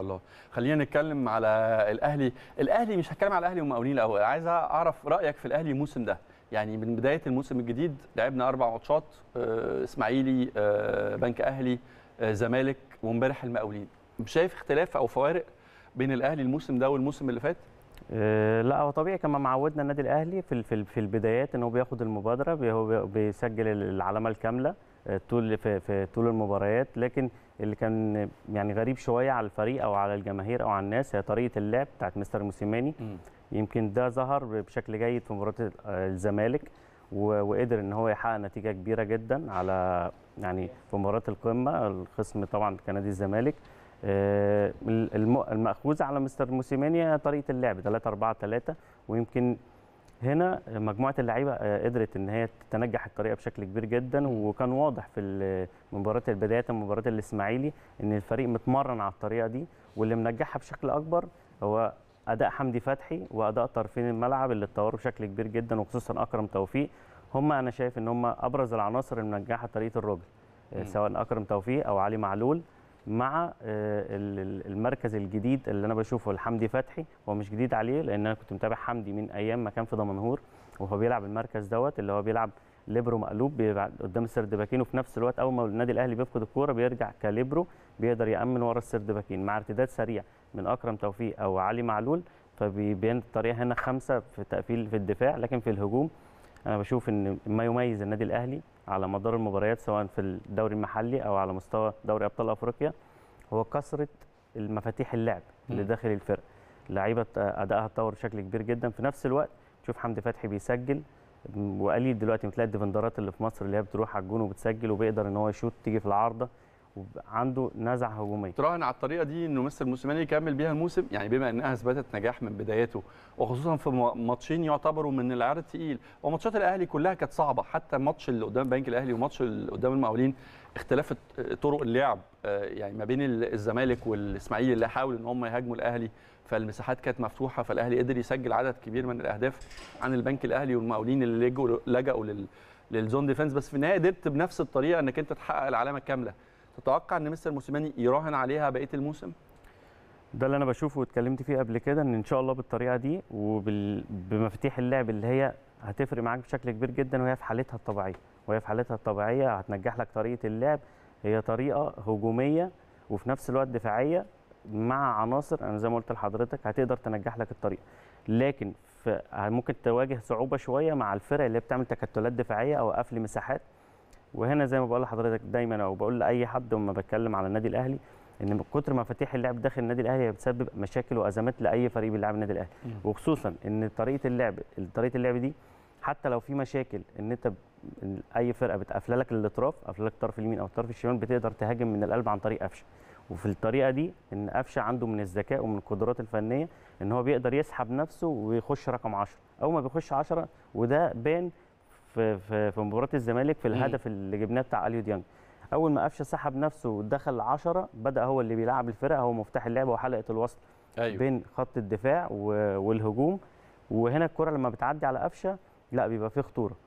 الله خلينا نتكلم على الاهلي الاهلي مش هتكلم على الاهلي ومقاولين الاول عايز اعرف رايك في الاهلي الموسم ده يعني من بدايه الموسم الجديد لعبنا اربع ماتشات آه، اسماعيلي آه، بنك اهلي آه، زمالك وامبارح المقاولين شايف اختلاف او فوارق بين الاهلي الموسم ده والموسم اللي فات لا هو طبيعي كما معودنا النادي الاهلي في في البدايات ان هو بياخد المبادره هو بيسجل العلامه الكامله طول في في طول المباريات لكن اللي كان يعني غريب شويه على الفريق او على الجماهير او على الناس هي طريقه اللعب بتاعت مستر موسيماني يمكن ده ظهر بشكل جيد في مباراه الزمالك وقدر ان هو يحقق نتيجه كبيره جدا على يعني في مباراه القمه الخصم طبعا كنادي الزمالك آه، المأخوذ على مستر موسيماني طريقه اللعب 3 4 3 ويمكن هنا مجموعه اللعيبه آه، قدرت ان هي تنجح الطريقه بشكل كبير جدا وكان واضح في مباراه بدايه مباراه الاسماعيلي ان الفريق متمرن على الطريقه دي واللي منجحها بشكل اكبر هو اداء حمدي فتحي واداء طرفين الملعب اللي اتطوروا بشكل كبير جدا وخصوصا اكرم توفيق هم انا شايف ان هم ابرز العناصر اللي منجحه طريقه الراجل آه، سواء اكرم توفيق او علي معلول مع آه، المركز الجديد اللي انا بشوفه لحمدي فتحي هو مش جديد عليه لان انا كنت متابع حمدي من ايام ما كان في دمنهور وهو بيلعب المركز دوت اللي هو بيلعب ليبرو مقلوب قدام السرد باكين وفي نفس الوقت اول ما النادي الاهلي بيفقد الكوره بيرجع كليبرو بيقدر يامن ورا السرد باكين مع ارتداد سريع من اكرم توفيق او علي معلول فبيبان الطريقه هنا خمسه في تقفيل في الدفاع لكن في الهجوم انا بشوف ان ما يميز النادي الاهلي على مدار المباريات سواء في الدوري المحلي او على مستوى دوري ابطال افريقيا هو كثره المفاتيح اللعب اللي داخل الفرقه لعيبه ادائها اتطور بشكل كبير جدا في نفس الوقت تشوف حمدي فتحي بيسجل وقليل دلوقتي بتلاقي الديفندرات اللي في مصر اللي هي بتروح على الجون وبتسجل وبيقدر ان هو يشوط تيجي في العارضه وعنده نزعه هجوميه تراهن على الطريقه دي انه مستر موسيماني يكمل بيها الموسم يعني بما انها اثبتت نجاح من بدايته وخصوصا في ماتشين يعتبروا من العيار الثقيل وماتشات الاهلي كلها كانت صعبه حتى ماتش اللي قدام بنك الاهلي وماتش اللي قدام المقاولين اختلاف آه، طرق اللعب آه، يعني ما بين الزمالك والاسماعيلي اللي حاولوا ان هم يهاجموا الاهلي فالمساحات كانت مفتوحه فالاهلي قدر يسجل عدد كبير من الاهداف عن البنك الاهلي والمقاولين اللي لجؤوا للزون ديفنس بس في النهايه قدرت بنفس الطريقه انك انت تحقق العلامه الكامله تتوقع ان مستر موسيماني يراهن عليها بقيه الموسم؟ ده اللي انا بشوفه واتكلمت فيه قبل كده ان ان شاء الله بالطريقه دي وبمفاتيح اللعب اللي هي هتفرق معاك بشكل كبير جدا وهي في حالتها الطبيعيه وهي في حالتها الطبيعيه هتنجح لك طريقه اللعب هي طريقه هجوميه وفي نفس الوقت دفاعيه مع عناصر انا زي ما قلت لحضرتك هتقدر تنجح لك الطريقه لكن ممكن تواجه صعوبه شويه مع الفرق اللي بتعمل تكتلات دفاعيه او قفل مساحات وهنا زي ما بقول لحضرتك دايما او بقول لاي حد لما بتكلم على النادي الاهلي ان من كتر مفاتيح اللعب داخل النادي الاهلي هي بتسبب مشاكل وازمات لاي فريق بيلعب النادي الاهلي وخصوصا ان طريقه اللعب طريقه اللعب دي حتى لو في مشاكل ان انت اي فرقه بتقفل لك الاطراف قفل لك الطرف اليمين او الطرف الشمال بتقدر تهاجم من القلب عن طريق قفشه وفي الطريقه دي ان قفشه عنده من الذكاء ومن القدرات الفنيه ان هو بيقدر يسحب نفسه ويخش رقم 10 اول ما بيخش 10 وده بان في في, في مباراه الزمالك في الهدف اللي جبناه بتاع اليو ديانج اول ما قفشه سحب نفسه ودخل 10 بدا هو اللي بيلعب الفرقه هو مفتاح اللعبه وحلقه الوصل أيوه. بين خط الدفاع والهجوم وهنا الكره لما بتعدي على قفشه لا بيبقى فيه خطوره